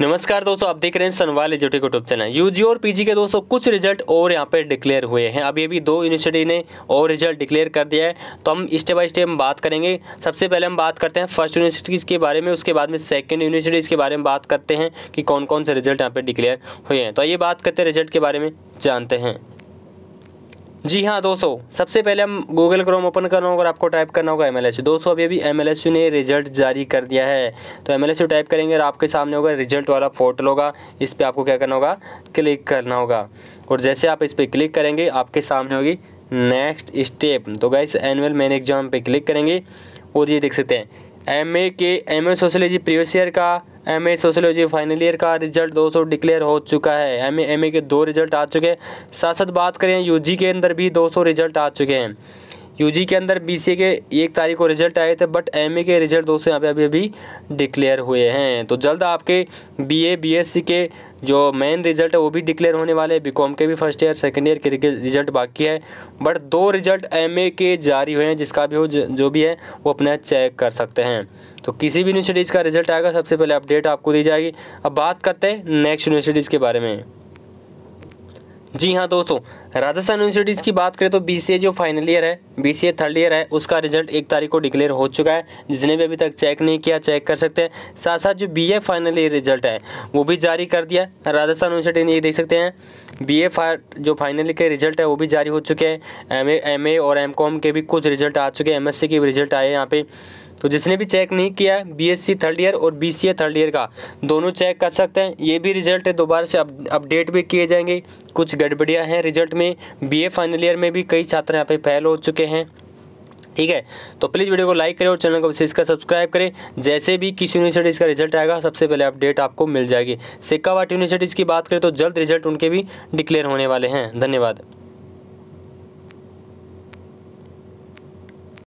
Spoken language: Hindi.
नमस्कार दोस्तों आप देख रहे हैं सनवाल एजुटेक यूट्यूब चैनल यूजी और पीजी के दोस्तों कुछ रिजल्ट और यहाँ पे डिक्लेयर हुए हैं अभी अभी दो यूनिवर्सिटी ने और रिजल्ट डिक्लेयर कर दिया है तो हम स्टेप बाय स्टेप बात करेंगे सबसे पहले हम बात करते हैं फर्स्ट यूनिवर्सिटीज़ के बारे में उसके बाद में सेकेंड यूनिवर्सिटीज़ के बारे में बात करते हैं कि कौन कौन से रिजल्ट यहाँ पर डिक्लेयर हुए हैं तो ये बात करते हैं रिजल्ट के बारे में जानते हैं जी हाँ दोस्तों सबसे पहले हम गूगल क्रोम ओपन करना होगा और आपको टाइप करना होगा एम एल एच दोस्तों अभी अभी एम एल यू ने रिजल्ट जारी कर दिया है तो एम एल यू टाइप करेंगे और आपके सामने होगा रिजल्ट वाला फोटो होगा इस पर आपको क्या करना होगा क्लिक करना होगा और जैसे आप इस पर क्लिक करेंगे आपके सामने होगी नेक्स्ट स्टेप तो गाइस एनुअल मैन एग्जाम पे क्लिक करेंगे और ये देख सकते हैं एम ए के M A sociology previous year का M A sociology final year का रिजल्ट दोस्तों डिक्लेयर हो चुका है एम ए एम ए के दो रिजल्ट आ चुके हैं साथ साथ बात करें यू जी के अंदर भी दो सौ रिजल्ट आ चुके हैं यूजी के अंदर बीसीए के एक तारीख को रिजल्ट आए थे बट एमए के रिजल्ट दोस्तों यहाँ पे अभी अभी डिक्लेयर हुए हैं तो जल्द आपके बीए बीएससी के जो मेन रिजल्ट है वो भी डिक्लेयर होने वाले हैं बीकॉम के भी फर्स्ट ईयर सेकेंड ईयर के रिजल्ट बाकी है बट दो रिजल्ट एमए के जारी हुए हैं जिसका भी हो जो भी है वो अपने चेक कर सकते हैं तो किसी भी यूनिवर्सिटीज़ का रिजल्ट आएगा सबसे पहले अपडेट आपको दी जाएगी अब बात करते हैं नेक्स्ट यूनिवर्सिटीज़ के बारे में जी हाँ दोस्तों राजस्थान यूनिवर्सिटीज़ की बात करें तो बी जो फाइनल ईयर है बी थर्ड ईयर है उसका रिजल्ट एक तारीख को डिक्लेयर हो चुका है जिसने भी अभी तक चेक नहीं किया चेक कर सकते हैं साथ साथ जो बी फाइनल ईयर रिजल्ट है वो भी जारी कर दिया राजस्थान यूनिवर्सिटी ने ये देख सकते हैं बी ए जो फाइनल ईयर के रिजल्ट है वो भी जारी हो चुके हैं एम एम ए और एम के भी कुछ रिजल्ट आ चुके हैं एम के भी रिजल्ट आए यहाँ पर तो जिसने भी चेक नहीं किया एस बीएससी थर्ड ईयर और बीसीए थर्ड ईयर का दोनों चेक कर सकते हैं ये भी रिजल्ट दोबारा से अपडेट भी किए जाएंगे कुछ गड़बड़ियाँ हैं रिजल्ट में ए फाइनल ईयर में भी कई छात्र यहाँ पे फेल हो चुके हैं ठीक है तो प्लीज़ वीडियो को लाइक करें और चैनल को विशेष का सब्सक्राइब करें जैसे भी किसी यूनिवर्सिटीज़ का रिजल्ट आएगा सबसे पहले अपडेट आपको मिल जाएगी सिक्कावाट यूनिवर्सिटीज़ की बात करें तो जल्द रिजल्ट उनके भी डिक्लेयर होने वाले हैं धन्यवाद